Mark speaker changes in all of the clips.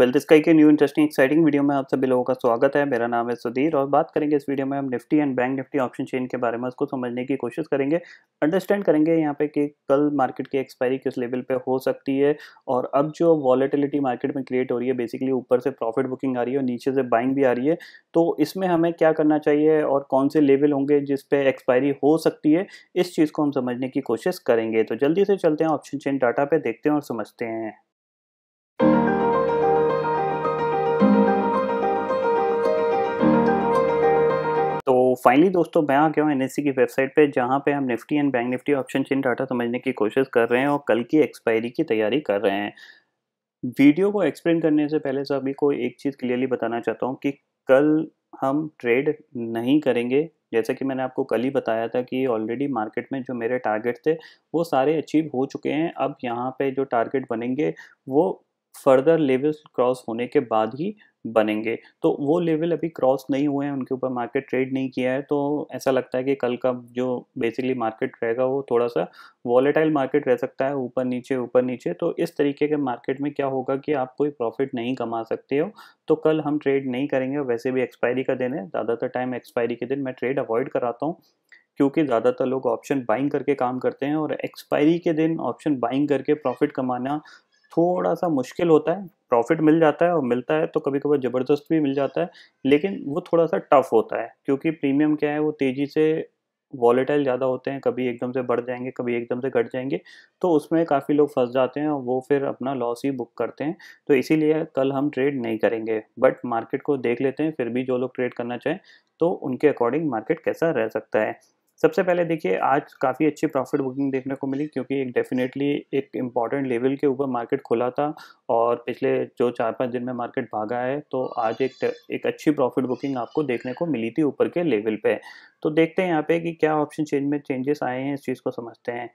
Speaker 1: well this के new interesting exciting video में आप सभी लोगों का स्वागत है मेरा नाम है सुधीर और बात करेंगे इस वीडियो में हम Nifty and bank Nifty option chain के बारे में उसको समझने की कोशिश करेंगे अंडरस्टैंड करेंगे यहाँ पे कि कल मार्केट की एक्सपायरी किस लेवल पे हो सकती है और अब जो वॉलेटिलिटी मार्केट में क्रिएट हो रही है बेसिकली ऊपर से प्रॉफिट बुकिंग आ रही है और नीचे से बाइंग भी आ रही है तो इसमें हमें क्या करना चाहिए और कौन से लेवल होंगे जिस पे एक्सपायरी हो सकती है इस चीज़ को हम समझने की कोशिश करेंगे तो जल्दी से चलते हैं ऑप्शन चेन डाटा पे देखते हैं और समझते हैं फाइनली दोस्तों मैं आ गया हूँ एन e की वेबसाइट पे जहाँ पे हम Nifty and bank Nifty option chain data समझने की कोशिश कर रहे हैं और कल की एक्सपायरी की तैयारी कर रहे हैं वीडियो को एक्सप्लेन करने से पहले सभी को एक चीज़ क्लियरली बताना चाहता हूँ कि कल हम ट्रेड नहीं करेंगे जैसे कि मैंने आपको कल ही बताया था कि ऑलरेडी मार्केट में जो मेरे टारगेट थे वो सारे अचीव हो चुके हैं अब यहाँ पे जो टारगेट बनेंगे वो फर्दर लेवल्स क्रॉस होने के बाद ही बनेंगे तो वो लेवल अभी क्रॉस नहीं हुए हैं उनके ऊपर मार्केट ट्रेड नहीं किया है तो ऐसा लगता है कि कल का जो बेसिकली मार्केट रहेगा वो थोड़ा सा वॉलेटाइल मार्केट रह सकता है ऊपर नीचे ऊपर नीचे तो इस तरीके के मार्केट में क्या होगा कि आप कोई प्रॉफिट नहीं कमा सकते हो तो कल हम ट्रेड नहीं करेंगे वैसे भी एक्सपायरी का दिन है ज़्यादातर टाइम एक्सपायरी के दिन मैं ट्रेड अवॉइड कराता हूँ क्योंकि ज़्यादातर लोग ऑप्शन बाइंग करके काम करते हैं और एक्सपायरी के दिन ऑप्शन बाइंग करके प्रॉफिट कमाना थोड़ा सा मुश्किल होता है प्रॉफिट मिल जाता है और मिलता है तो कभी कभी ज़बरदस्त भी मिल जाता है लेकिन वो थोड़ा सा टफ होता है क्योंकि प्रीमियम क्या है वो तेज़ी से वॉलेटाइल ज़्यादा होते हैं कभी एकदम से बढ़ जाएंगे कभी एकदम से घट जाएंगे तो उसमें काफ़ी लोग फंस जाते हैं और वो फिर अपना लॉस ही बुक करते हैं तो इसीलिए कल हम ट्रेड नहीं करेंगे बट मार्केट को देख लेते हैं फिर भी जो लोग ट्रेड करना चाहें तो उनके अकॉर्डिंग मार्केट कैसा रह सकता है सबसे पहले देखिए आज काफ़ी अच्छी प्रॉफिट बुकिंग देखने को मिली क्योंकि एक डेफिनेटली एक इम्पॉर्टेंट लेवल के ऊपर मार्केट खुला था और पिछले जो चार पाँच दिन में मार्केट भागा है तो आज एक एक अच्छी प्रॉफिट बुकिंग आपको देखने को मिली थी ऊपर के लेवल पे तो देखते हैं यहाँ पे कि क्या ऑप्शन चेंज में चेंजेस आए हैं इस चीज़ को समझते हैं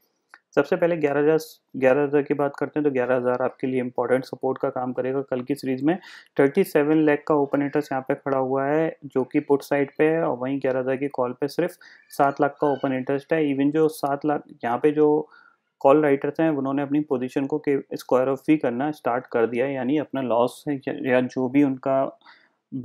Speaker 1: सबसे पहले ग्यारह हज़ार ग्यारह हज़ार की बात करते हैं तो ग्यारह हज़ार आपके लिए इंपॉर्टेंट सपोर्ट का काम करेगा कल की सीरीज में थर्टी सेवन लैक का ओपन इंटरेस्ट यहाँ पे खड़ा हुआ है जो कि पुट साइड पे है और वहीं ग्यारह हज़ार की कॉल पे सिर्फ सात लाख का ओपन इंटरेस्ट है इवन जो सात लाख यहाँ पे जो कॉल राइटर्स हैं उन्होंने अपनी पोजीशन को स्क्वायर ऑफ ही करना स्टार्ट कर दिया यानी अपना लॉस या जो भी उनका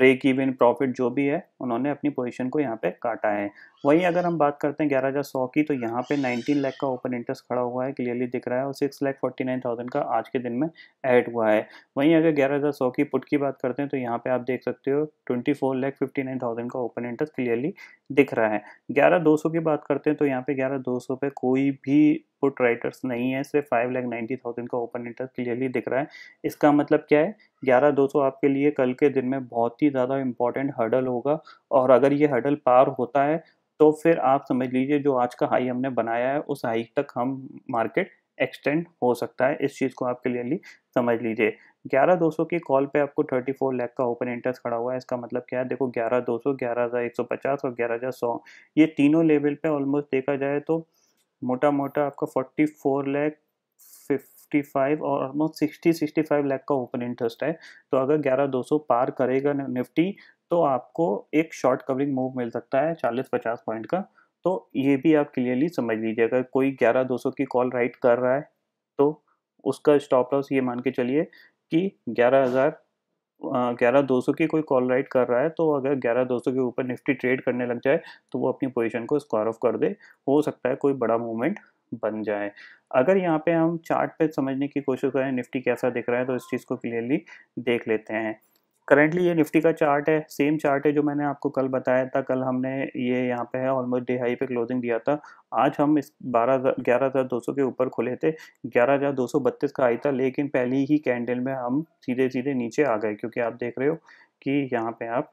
Speaker 1: ब्रेक इवन प्रॉफिट जो भी है उन्होंने अपनी पोजीशन को यहाँ पे काटा है वहीं अगर हम बात करते हैं ग्यारह हज़ार सौ की तो यहाँ पे 19 लाख का ओपन इंटरेस्ट खड़ा हुआ है क्लियरली दिख रहा है और six lakh forty nine thousand का आज के दिन में ऐड हुआ है वहीं अगर ग्यारह हज़ार सौ की पुट की बात करते हैं तो यहाँ पे आप देख सकते हो twenty four lakh fifty nine thousand का ओपन इंटरेस्ट क्लियरली दिख रहा है ग्यारह दो सौ की बात करते हैं तो यहाँ पे ग्यारह दो सौ पे कोई भी पुट राइटर्स नहीं है सिर्फ फाइव लाख नाइन्टी थाउजेंड का ओपन इंटरेस्ट क्लियरली दिख रहा है इसका मतलब क्या है ग्यारह दो सौ आपके लिए कल के दिन में बहुत ही ज़्यादा इंपॉर्टेंट हर्डल होगा और अगर ये हर्डल पार होता है तो फिर आप समझ लीजिए जो आज का हाई हमने बनाया है उस हाई तक हम मार्केट एक्सटेंड हो सकता है इस चीज़ को आप क्लियरली समझ लीजिए ग्यारह दो सौ की कॉल पे आपको थर्टी फोर लैख का ओपन इंटरेस्ट खड़ा हुआ है इसका मतलब क्या है देखो ग्यारह दो सौ ग्यारह हज़ार एक सौ पचास और ग्यारह हज़ार सौ ये तीनों लेवल पे ऑलमोस्ट देखा जाए तो मोटा मोटा आपका forty four lakh fifty five और almost sixty sixty five lakh का ओपन इंटरेस्ट है तो अगर ग्यारह दो सौ पार करेगा निफ्टी तो आपको एक शॉर्ट कवरिंग मूव मिल सकता है चालीस पचास पॉइंट का तो ये भी आप क्लियरली समझ लीजिए अगर कोई ग्यारह दो सौ की कॉल राइट कर रहा है तो उसका स्टॉप लॉस ये मान के चलिए कि ग्यारह हज़ार ग्यारह दो सौ की कोई कॉल राइट कर रहा है तो अगर ग्यारह दो सौ के ऊपर निफ्टी ट्रेड करने लग जाए तो वो अपनी पोजिशन को स्क्वायर ऑफ कर दे हो सकता है कोई बड़ा मूवमेंट बन जाए अगर यहाँ पे हम चार्ट पे समझने की कोशिश करें निफ्टी कैसा दिख रहा है तो इस चीज़ को क्लियरली देख लेते हैं करेंटली ये निफ्टी का चार्ट है सेम चार्ट है जो मैंने आपको कल बताया था कल हमने ये यहाँ पे है ऑलमोस्ट डे हाई पे क्लोजिंग दिया था आज हम इस बारह ग्यारह हज़ार दो सौ के ऊपर खुले थे ग्यारह हज़ार दो सौ बत्तीस का आई था लेकिन पहली ही कैंडल में हम सीधे सीधे नीचे आ गए क्योंकि आप देख रहे हो कि यहाँ पे आप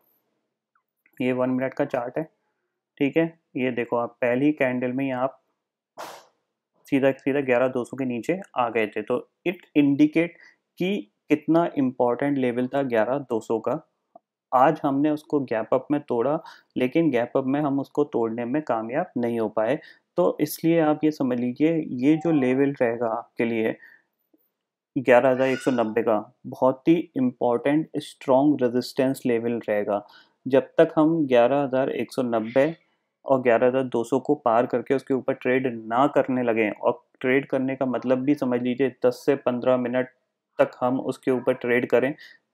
Speaker 1: ये वन मिनट का चार्ट है ठीक है ये देखो आप पहली कैंडल में ही आप सीधा सीधा ग्यारह दो सौ के नीचे आ गए थे तो इट इंडिकेट कि कितना इम्पोर्टेंट लेवल था ग्यारह दो सौ का आज हमने उसको गैप अप में तोड़ा लेकिन गैप अप में हम उसको तोड़ने में कामयाब नहीं हो पाए तो इसलिए आप ये समझ लीजिए ये जो लेवल रहेगा आपके लिए ग्यारह हज़ार एक सौ नब्बे का बहुत ही इम्पॉर्टेंट स्ट्रॉन्ग रेजिस्टेंस लेवल रहेगा जब तक हम ग्यारह हज़ार एक सौ नब्बे और ग्यारह हज़ार दो सौ को पार करके उसके ऊपर ट्रेड ना करने लगें और ट्रेड करने का मतलब भी समझ लीजिए दस से पंद्रह मिनट तक हम उसके ऊपर ट्रेड करें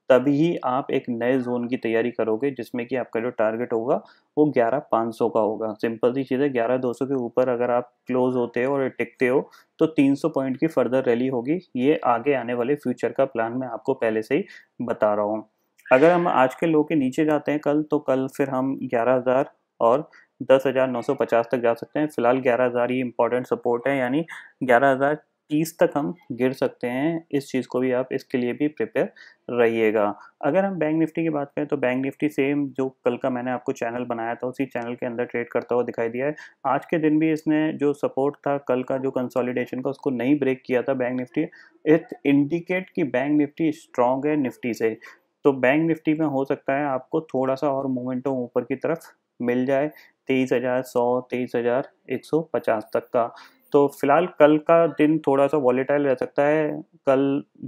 Speaker 1: तभी आप एक नए जोन की तैयारी करोगे जिसमें कि आपका जो टारगेट होगा वो ग्यारह पाँच सौ का होगा सिंपल सी चीज़ है ग्यारह दो सौ के ऊपर अगर आप क्लोज होते हो और टिकते हो तो तीन सौ पॉइंट की फर्दर रैली होगी ये आगे आने वाले फ्यूचर का प्लान मैं आपको पहले से ही बता रहा हूँ अगर हम आज के लो के नीचे जाते हैं कल तो कल फिर हम ग्यारह हज़ार और दस हज़ार नौ सौ पचास तक जा सकते हैं फिलहाल ग्यारह हज़ार ही इंपॉर्टेंट सपोर्ट है यानी ग्यारह हज़ार तीस तक हम गिर सकते हैं इस चीज़ को भी आप इसके लिए भी प्रिपेयर रहिएगा अगर हम बैंक निफ्टी की बात करें तो बैंक निफ्टी सेम जो कल का मैंने आपको चैनल बनाया था उसी चैनल के अंदर ट्रेड करता हुआ दिखाई दिया है आज के दिन भी इसने जो सपोर्ट था कल का जो कंसोलिडेशन का उसको नहीं ब्रेक किया था बैंक निफ्टी इट इंडिकेट कि बैंक निफ्टी स्ट्रांग है निफ्टी से तो बैंक निफ्टी में हो सकता है आपको थोड़ा सा और मोमेंटो ऊपर की तरफ मिल जाए तेईस हज़ार सौ तेईस हज़ार एक सौ पचास तक का तो फिलहाल कल का दिन थोड़ा सा वॉलेटाइल रह सकता है कल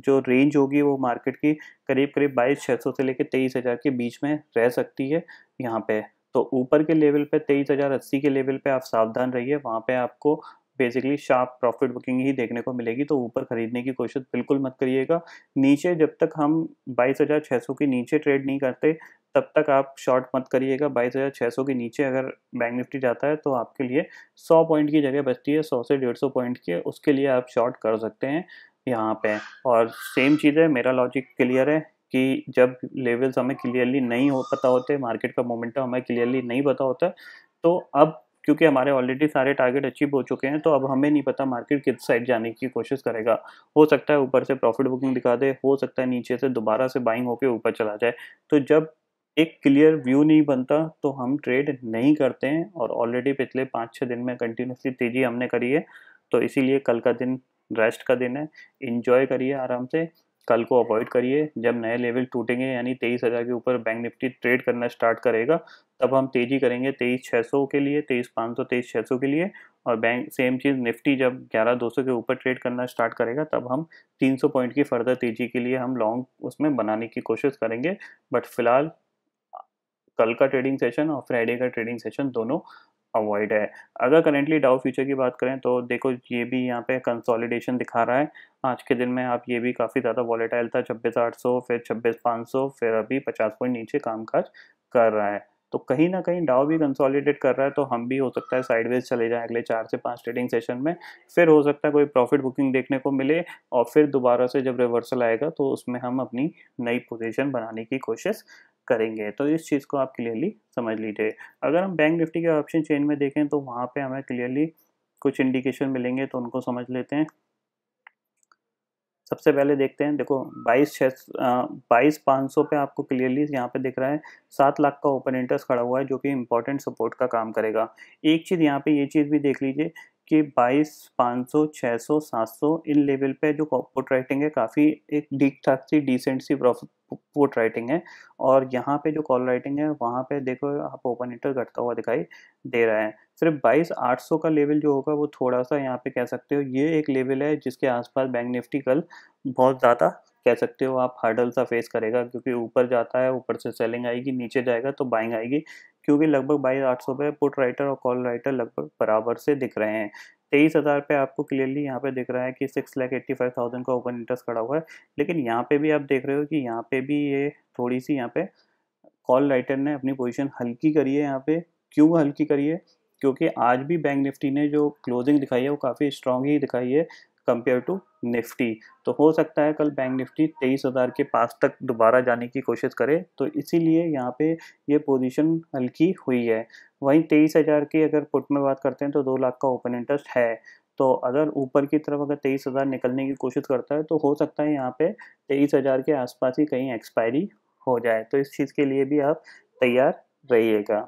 Speaker 1: जो रेंज होगी वो मार्केट की करीब करीब बाईस छः सौ से लेकर तेईस हज़ार के बीच में रह सकती है यहाँ पे तो ऊपर के लेवल पे तेईस हज़ार अस्सी के लेवल पे आप सावधान रहिए वहाँ पे आपको बेसिकली शार्प प्रॉफिट बुकिंग ही देखने को मिलेगी तो ऊपर खरीदने की कोशिश बिल्कुल मत करिएगा नीचे जब तक हम बाईस हज़ार छः सौ के नीचे ट्रेड नहीं करते तब तक आप शॉर्ट मत करिएगा बाईस हज़ार छः सौ के नीचे अगर बैंक निफ्टी जाता है तो आपके लिए सौ पॉइंट की जगह बचती है सौ से डेढ़ सौ पॉइंट की उसके लिए आप शॉर्ट कर सकते हैं यहाँ पे और सेम चीज़ है मेरा लॉजिक क्लियर है कि जब लेवल्स हमें क्लियरली नहीं हो पता होते मार्केट का मोमेंटम हमें क्लियरली नहीं पता होता तो अब क्योंकि हमारे ऑलरेडी सारे टारगेट अचीव हो चुके हैं तो अब हमें नहीं पता मार्केट किस साइड जाने की कोशिश करेगा हो सकता है ऊपर से प्रॉफिट बुकिंग दिखा दे हो सकता है नीचे से दोबारा से बाइंग होकर ऊपर चला जाए तो जब एक क्लियर व्यू नहीं बनता तो हम ट्रेड नहीं करते हैं और ऑलरेडी पिछले पाँच छः दिन में कंटिन्यूसली तेज़ी हमने करी है तो इसीलिए कल का दिन रेस्ट का दिन है इन्जॉय करिए आराम से कल को अवॉइड करिए जब नए लेवल टूटेंगे यानी तेईस हज़ार के ऊपर बैंक निफ्टी ट्रेड करना स्टार्ट करेगा तब हम तेज़ी करेंगे तेईस छः सौ के लिए तेईस पाँच सौ तेईस छः सौ के लिए और बैंक सेम चीज़ निफ्टी जब ग्यारह दो सौ के ऊपर ट्रेड करना स्टार्ट करेगा तब हम तीन सौ पॉइंट की फर्दर तेज़ी के लिए हम लॉन्ग उसमें बनाने की कोशिश करेंगे बट फिलहाल कल का ट्रेडिंग सेशन और फ्राइडे का ट्रेडिंग सेशन दोनों अवॉइड है अगर करेंटली डाउ फ्यूचर की बात करें तो देखो ये भी यहाँ पे कंसोलिडेशन दिखा रहा है आज के दिन में आप ये भी काफ़ी ज़्यादा वॉलेटाइल था छब्बीस आठ सौ फिर छब्बीस पाँच सौ फिर अभी पचास पॉइंट नीचे कामकाज कर रहा है तो कहीं ना कहीं डाउ भी कंसोलिडेट कर रहा है तो हम भी हो सकता है साइडवेज चले जाएं अगले चार से पाँच ट्रेडिंग सेशन में फिर हो सकता है कोई प्रॉफिट बुकिंग देखने को मिले और फिर दोबारा से जब रिवर्सल आएगा तो उसमें हम अपनी नई पोजीशन बनाने की कोशिश करेंगे तो इस चीज़ को आप क्लियरली समझ लीजिए अगर हम बैंक निफ्टी के ऑप्शन चेन में देखें तो वहाँ पे हमें क्लियरली कुछ इंडिकेशन मिलेंगे तो उनको समझ लेते हैं सबसे पहले देखते हैं देखो बाईस छः बाईस पाँच सौ पे आपको क्लियरली यहाँ पे दिख रहा है सात लाख का ओपन इंटरेस्ट खड़ा हुआ है जो कि इम्पोर्टेंट सपोर्ट का काम करेगा एक चीज़ यहाँ पे ये चीज़ भी देख लीजिए कि 22, 500, 600, 700 इन लेवल पे जो पोर्ट राइटिंग है काफ़ी एक ठीक ठाक सी डिसेंट सी पोर्ट राइटिंग है और यहाँ पे जो कॉल राइटिंग है वहाँ पे देखो आप ओपन इंटर घटता हुआ दिखाई दे रहा है सिर्फ 22 800 का लेवल जो होगा वो थोड़ा सा यहाँ पे कह सकते हो ये एक लेवल है जिसके आसपास बैंक निफ्टी कल बहुत ज़्यादा कह सकते हो आप हार्डल सा फेस करेगा क्योंकि ऊपर जाता है ऊपर से सेलिंग आएगी नीचे जाएगा तो बाइंग आएगी क्योंकि लगभग बाईस आठ सौ पे पुट राइटर और कॉल राइटर लगभग बराबर से दिख रहे हैं तेईस हज़ार पे आपको क्लियरली यहाँ पे दिख रहा है कि six lakh eighty five thousand का ओपन इंटरेस्ट खड़ा हुआ है लेकिन यहाँ पे भी आप देख रहे हो कि यहाँ पे भी ये थोड़ी सी यहाँ पे कॉल राइटर ने अपनी पोजीशन हल्की करी है यहाँ पे क्यों हल्की करी है क्योंकि आज भी बैंक निफ्टी ने जो क्लोजिंग दिखाई है वो काफ़ी स्ट्रॉन्ग ही दिखाई है कंपेयर टू निफ्टी तो हो सकता है कल बैंक निफ्टी तेईस हज़ार के पास तक दोबारा जाने की कोशिश करे तो इसीलिए यहाँ पे ये पोजीशन हल्की हुई है वहीं तेईस हज़ार की अगर पुट में बात करते हैं तो दो लाख का ओपन इंटरेस्ट है तो अगर ऊपर की तरफ अगर तेईस हज़ार निकलने की कोशिश करता है तो हो सकता है यहाँ पे तेईस हज़ार के आसपास ही कहीं एक्सपायरी हो जाए तो इस चीज़ के लिए भी आप तैयार रहिएगा